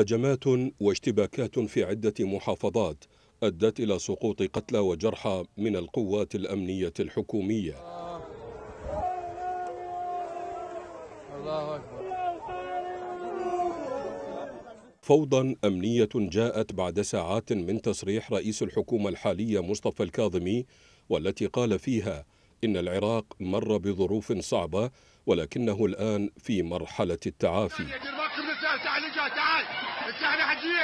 هجمات واشتباكات في عدة محافظات أدت إلى سقوط قتلى وجرحى من القوات الأمنية الحكومية الله أكبر فوضى أمنية جاءت بعد ساعات من تصريح رئيس الحكومة الحالية مصطفى الكاظمي والتي قال فيها إن العراق مر بظروف صعبة ولكنه الآن في مرحلة التعافي الشعب حجيه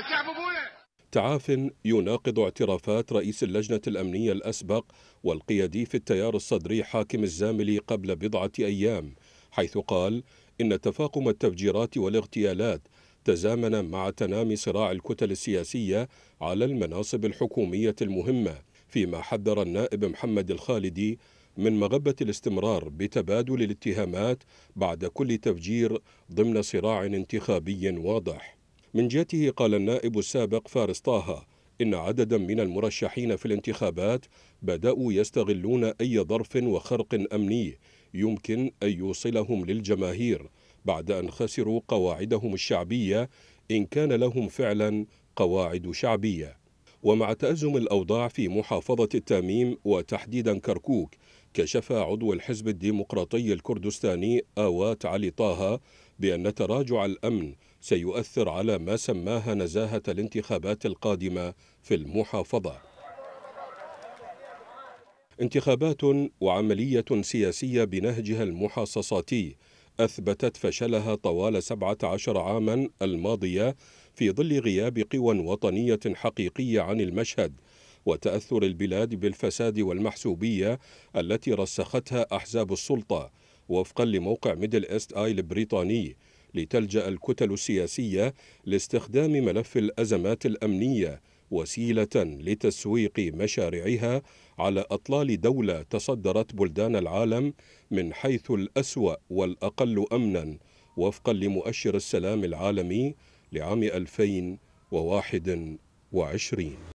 الشعب ابونا تعاف يناقض اعترافات رئيس اللجنة الأمنية الأسبق والقيادي في التيار الصدري حاكم الزاملي قبل بضعة أيام حيث قال إن تفاقم التفجيرات والاغتيالات تزامن مع تنامي صراع الكتل السياسية على المناصب الحكومية المهمة فيما حذر النائب محمد الخالدي من مغبة الاستمرار بتبادل الاتهامات بعد كل تفجير ضمن صراع انتخابي واضح. من جهته قال النائب السابق فارس طه إن عددا من المرشحين في الانتخابات بدأوا يستغلون أي ظرف وخرق أمني يمكن أن يوصلهم للجماهير بعد أن خسروا قواعدهم الشعبية إن كان لهم فعلا قواعد شعبية ومع تأزم الأوضاع في محافظة التاميم وتحديدا كركوك كشف عضو الحزب الديمقراطي الكردستاني آوات علي طه بأن تراجع الأمن سيؤثر على ما سماها نزاهة الانتخابات القادمة في المحافظة انتخابات وعملية سياسية بنهجها المحاصصاتي أثبتت فشلها طوال 17 عاما الماضية في ظل غياب قوى وطنية حقيقية عن المشهد وتأثر البلاد بالفساد والمحسوبية التي رسختها أحزاب السلطة وفقا لموقع ميدل إيست آي البريطاني لتلجأ الكتل السياسية لاستخدام ملف الأزمات الأمنية وسيلة لتسويق مشاريعها على أطلال دولة تصدرت بلدان العالم من حيث الأسوأ والأقل أمنا وفقا لمؤشر السلام العالمي لعام 2021